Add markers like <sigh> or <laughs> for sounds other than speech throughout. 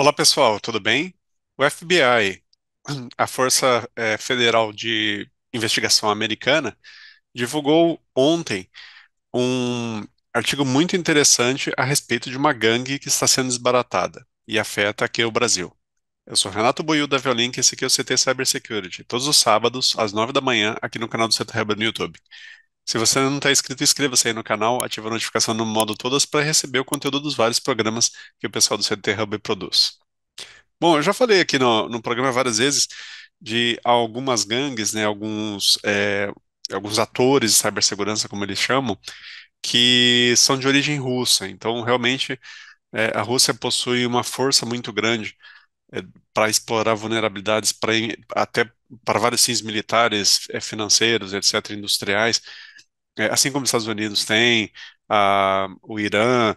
Olá, pessoal, tudo bem? O FBI, a Força eh, Federal de Investigação Americana, divulgou ontem um artigo muito interessante a respeito de uma gangue que está sendo desbaratada e afeta aqui o Brasil. Eu sou Renato Boiú da Violink e esse aqui é o CT Cybersecurity, todos os sábados às 9 da manhã aqui no canal do CT Rebel no YouTube. Se você não está inscrito, inscreva-se aí no canal, ative a notificação no modo todas para receber o conteúdo dos vários programas que o pessoal do CT Hub produz. Bom, eu já falei aqui no, no programa várias vezes de algumas gangues, né, alguns, é, alguns atores de cibersegurança, como eles chamam, que são de origem russa. Então, realmente, é, a Rússia possui uma força muito grande é, para explorar vulnerabilidades, pra, até para vários fins militares, é, financeiros, etc., industriais é, assim como os Estados Unidos tem, uh, o Irã,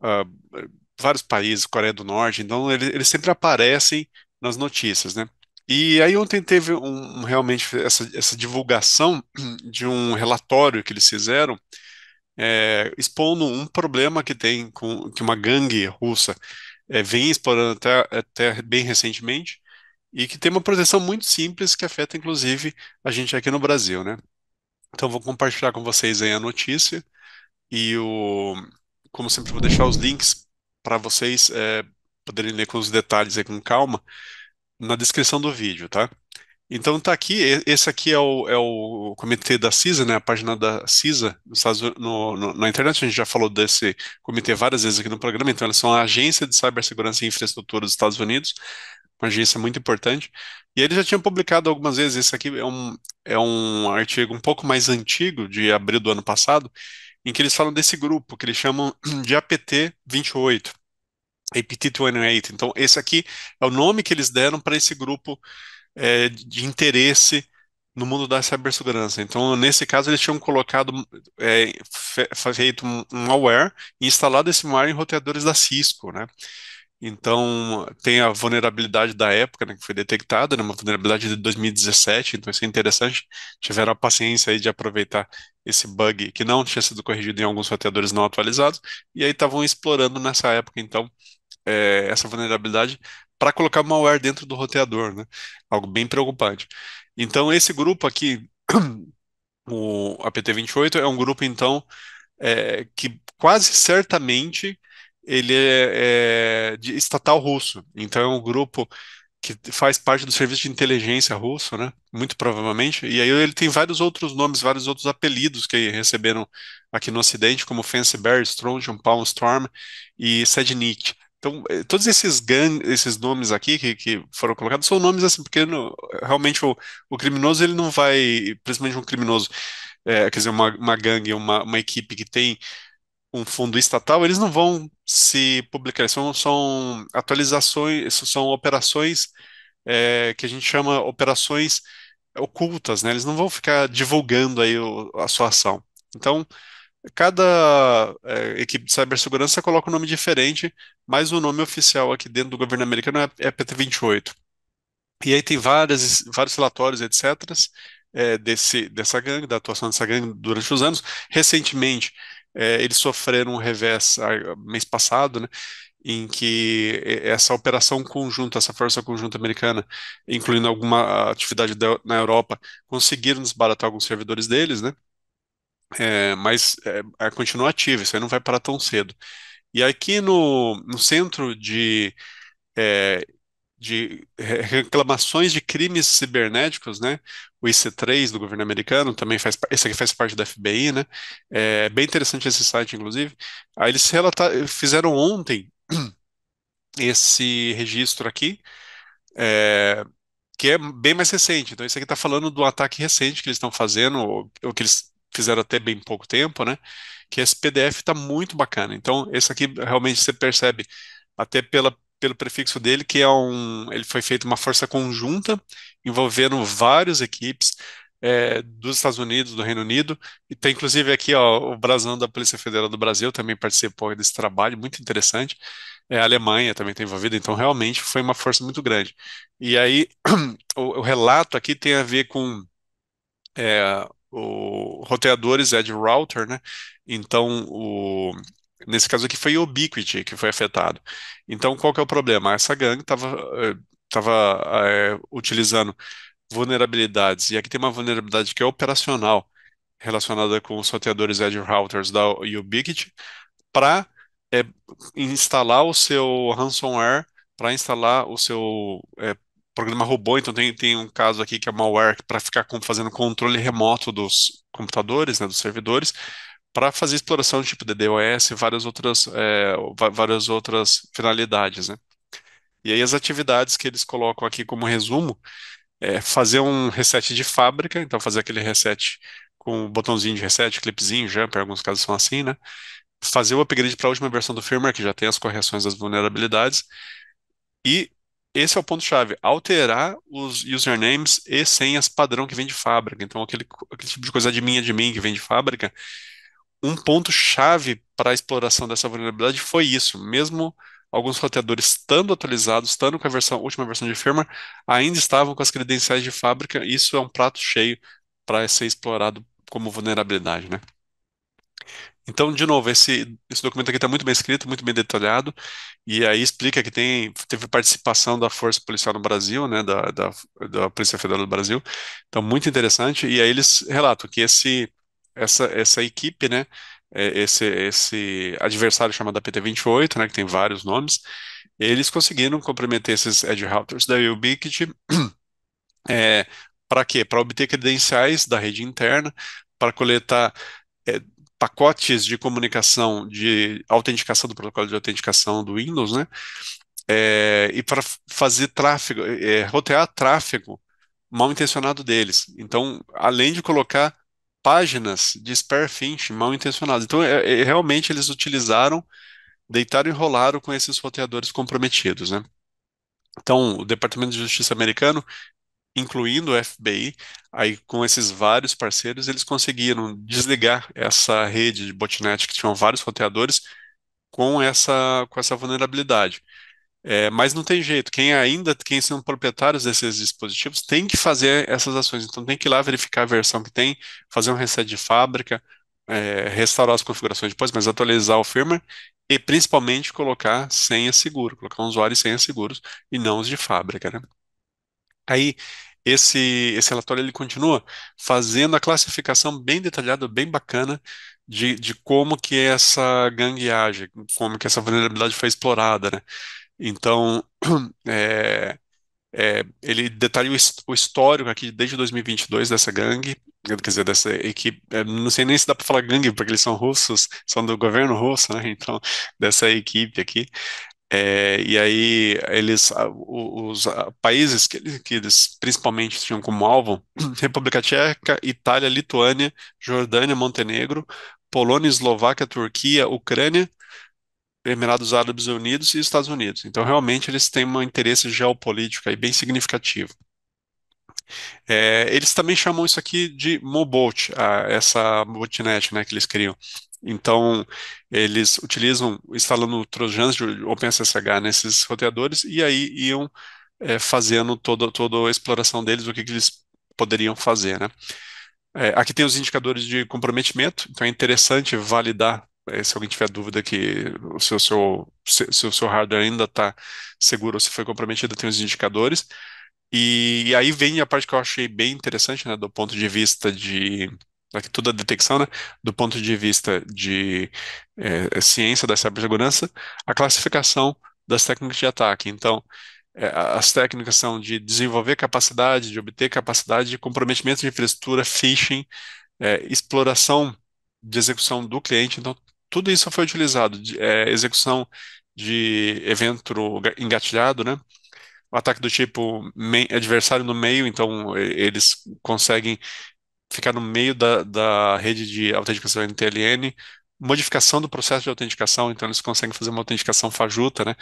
uh, vários países, Coreia do Norte, então eles, eles, sempre aparecem nas notícias, né? E aí ontem teve um, realmente essa, essa divulgação <clears throat> de um relatório que eles fizeram é, expondo um problema que tem com que uma gangue russa é, vem explorando até, até bem recentemente e que tem uma proteção muito simples que afeta inclusive a gente aqui no Brasil, né? Então vou compartilhar com vocês aí a notícia e o, como sempre vou deixar os links para vocês é, poderem ler com os detalhes aí com calma na descrição do vídeo, tá? Então tá aqui, esse aqui é o, é o comitê da CISA, né, a página da CISA no, no, na internet, a gente já falou desse comitê várias vezes aqui no programa, então eles são a Agência de Cibersegurança e Infraestrutura dos Estados Unidos, uma agência é muito importante. E eles já tinham publicado algumas vezes, esse aqui é um, é um artigo um pouco mais antigo, de abril do ano passado, em que eles falam desse grupo, que eles chamam de APT 28, APT 28. Então, esse aqui é o nome que eles deram para esse grupo é, de interesse no mundo da cibersegurança. Então, nesse caso, eles tinham colocado, é, feito um malware e instalado esse malware em roteadores da Cisco, né? Então, tem a vulnerabilidade da época, né, que foi detectada, né, uma vulnerabilidade de 2017, então isso é interessante. Tiveram a paciência aí de aproveitar esse bug que não tinha sido corrigido em alguns roteadores não atualizados, e aí estavam explorando nessa época, então, é, essa vulnerabilidade para colocar malware dentro do roteador, né? Algo bem preocupante. Então, esse grupo aqui, <clears throat> o APT28, é um grupo, então, é, que quase certamente ele é, é estatal russo, então é um grupo que faz parte do serviço de inteligência russo, né? Muito provavelmente. E aí ele tem vários outros nomes, vários outros apelidos que receberam aqui no Ocidente, como Fancy Bear, Strontium, Palm Storm e Sednik. Então, eh, todos esses esses nomes aqui que, que foram colocados são nomes assim, porque no, realmente o, o criminoso ele não vai, principalmente um criminoso, é, quer dizer, uma, uma gangue, uma, uma equipe que tem um fundo estatal, eles não vão se publicar, são, são atualizações, são operações é, que a gente chama operações ocultas, né? Eles não vão ficar divulgando aí o, a sua ação. Então, cada é, equipe de cibersegurança coloca um nome diferente, mas o nome oficial aqui dentro do governo americano é, é PT28. E aí tem várias, vários relatórios, etc., é, desse, dessa gangue, da atuação dessa gangue durante os anos. Recentemente, é, eles sofreram um revés ah, mês passado, né? Em que essa operação conjunta, essa força conjunta americana, incluindo alguma ah, atividade na Europa, conseguiram desbaratar alguns servidores deles, né? É, mas é, é, continua ativa, isso aí não vai parar tão cedo. E aqui no, no centro de é, de reclamações de crimes cibernéticos, né? O IC3 do governo americano também faz, esse aqui faz parte da FBI, né? É bem interessante esse site, inclusive. Aí eles fizeram ontem <clears throat> esse registro aqui, é, que é bem mais recente. Então, isso aqui está falando do ataque recente que eles estão fazendo, ou, ou que eles fizeram até bem pouco tempo, né? Que esse PDF está muito bacana. Então, esse aqui realmente você percebe até pela pelo prefixo dele, que é um, ele foi feito uma força conjunta envolvendo várias equipes é, dos Estados Unidos, do Reino Unido, e tem inclusive aqui ó, o brasão da Polícia Federal do Brasil também participou desse trabalho, muito interessante. É, a Alemanha também está envolvida, então realmente foi uma força muito grande. E aí <clears throat> o, o relato aqui tem a ver com é, o roteadores Ed Router, né? Então o, Nesse caso aqui foi Ubiquiti que foi afetado. Então, qual que é o problema? Essa gangue estava estava eh, é, eh, utilizando vulnerabilidades, e aqui tem uma vulnerabilidade que é operacional, relacionada com os roteadores Edge Routers da Ubiquiti, para é, eh, instalar o seu ransomware, para instalar o seu é, programa robô. Então, tem, tem um caso aqui que é malware, para ficar com, fazendo controle remoto dos computadores, né, dos servidores, para fazer exploração de tipo DDoS e várias outras, é, várias outras finalidades, né? E aí as atividades que eles colocam aqui como resumo é fazer um reset de fábrica, então fazer aquele reset com um botãozinho de reset, clipezinho, em alguns casos são assim, né? Fazer o upgrade para a última versão do firmware, que já tem as correções das vulnerabilidades. E esse é o ponto-chave, alterar os usernames e senhas padrão que vem de fábrica. Então, aquele, aquele tipo de coisa de minha de mim que vem de fábrica, um ponto chave para a exploração dessa vulnerabilidade foi isso. Mesmo alguns roteadores estando atualizados, estando com a versão, última versão de firmware, ainda estavam com as credenciais de fábrica. Isso é um prato cheio para ser explorado como vulnerabilidade, né? Então, de novo, esse, esse documento aqui está muito bem escrito, muito bem detalhado, e aí explica que tem, teve participação da Força Policial no Brasil, né, da, da, da Polícia Federal do Brasil, então muito interessante, e aí eles relatam que esse, essa, essa equipe, né? É, esse, esse adversário chamado PT28, né? Que tem vários nomes. Eles conseguiram comprometer esses edge routers da Ubiquiti. É, para quê? Para obter credenciais da rede interna, para coletar é, pacotes de comunicação, de autenticação do protocolo de autenticação do Windows, né? É, e para fazer tráfego, é, rotear tráfego mal intencionado deles. Então, além de colocar páginas de spare phishing mal intencionadas. Então, é, é, realmente eles utilizaram, deitaram e rolaram com esses roteadores comprometidos, né? Então, o Departamento de Justiça americano, incluindo o FBI, aí com esses vários parceiros, eles conseguiram desligar essa rede de botnet que tinham vários roteadores com essa, com essa vulnerabilidade. É, mas não tem jeito. Quem ainda, quem são proprietários desses dispositivos, tem que fazer essas ações. Então tem que ir lá verificar a versão que tem, fazer um reset de fábrica, é, restaurar as configurações depois, mas atualizar o firmware e principalmente colocar senha seguro, colocar um usuário e senha seguros e não os de fábrica, né? Aí esse esse relatório ele continua fazendo a classificação bem detalhada, bem bacana de, de como que essa gangue age, como que essa vulnerabilidade foi explorada, né? Então, <clears throat> é, é, ele detalha o histórico aqui desde 2022 dessa gangue, quer dizer, dessa equipe, é, não sei nem se dá para falar gangue, porque eles são russos, são do governo russo, né? <laughs> Então, dessa equipe aqui. É, e aí, eles, os, os países que eles, que eles, principalmente tinham como alvo, <clears throat> República Tcheca, Itália, Lituânia, Jordânia, Montenegro, Polônia, Eslováquia, Turquia, Ucrânia, Emirados Árabes Unidos e Estados Unidos. Então, realmente, eles têm um interesse geopolítico aí bem significativo. É, eles também chamam isso aqui de mobot, essa botnet né, que eles criam. Então, eles utilizam, instalando trojans de OpenSSH nesses roteadores e aí iam é, fazendo toda, toda a exploração deles, o que, que eles poderiam fazer. Né? É, aqui tem os indicadores de comprometimento, então é interessante validar é, se alguém tiver dúvida que o seu, seu, se, se o seu hardware ainda está seguro ou se foi comprometido, tem os indicadores. E, e, aí vem a parte que eu achei bem interessante, né, do ponto de vista de aqui né, toda a é detecção, né, do ponto de vista de é, é, ciência da cibersegurança, a classificação das técnicas de ataque. Então, é, as técnicas são de desenvolver capacidade, de obter capacidade, de comprometimento de infraestrutura, phishing, é, exploração de execução do cliente. Então, tudo isso foi utilizado, de, é, execução de evento engatilhado, né? Um ataque do tipo adversário no meio, então eles conseguem ficar no meio da, da rede de autenticação NTLN, modificação do processo de autenticação, então eles conseguem fazer uma autenticação fajuta, né,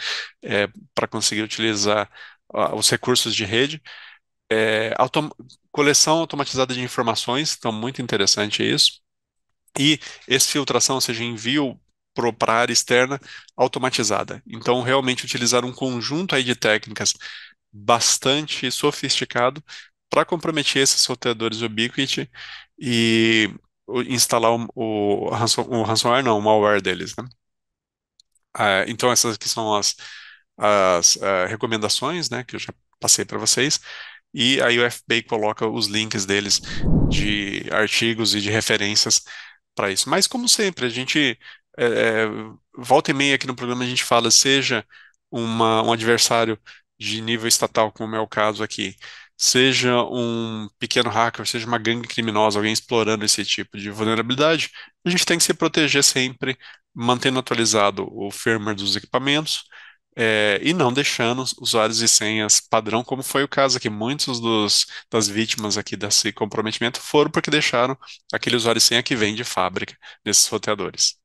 é, para conseguir utilizar os recursos de rede. É, autom coleção automatizada de informações, então muito interessante isso e filtração, ou seja, envio para a área externa automatizada. Então, realmente utilizar um conjunto aí de técnicas bastante sofisticado para comprometer esses roteadores Ubiquiti e instalar o, o, o, ransomware, não, o malware deles. Né? Ah, então, essas aqui são as, as ah, recomendações né, que eu já passei para vocês. E aí o FBI coloca os links deles de artigos e de referências para isso. Mas, como sempre, a gente é, é, volta e meia aqui no programa, a gente fala, seja uma, um adversário de nível estatal, como é o caso aqui, seja um pequeno hacker, seja uma gangue criminosa, alguém explorando esse tipo de vulnerabilidade, a gente tem que se proteger sempre, mantendo atualizado o firmware dos equipamentos é, e não deixando usuários e senhas padrão, como foi o caso aqui. Muitos dos, das vítimas aqui desse comprometimento foram porque deixaram aquele usuário e senha que vem de fábrica nesses roteadores.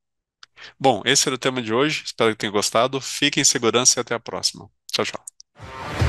Bom, esse era o tema de hoje. Espero que tenham gostado. Fiquem em segurança e até a próxima. Tchau, tchau.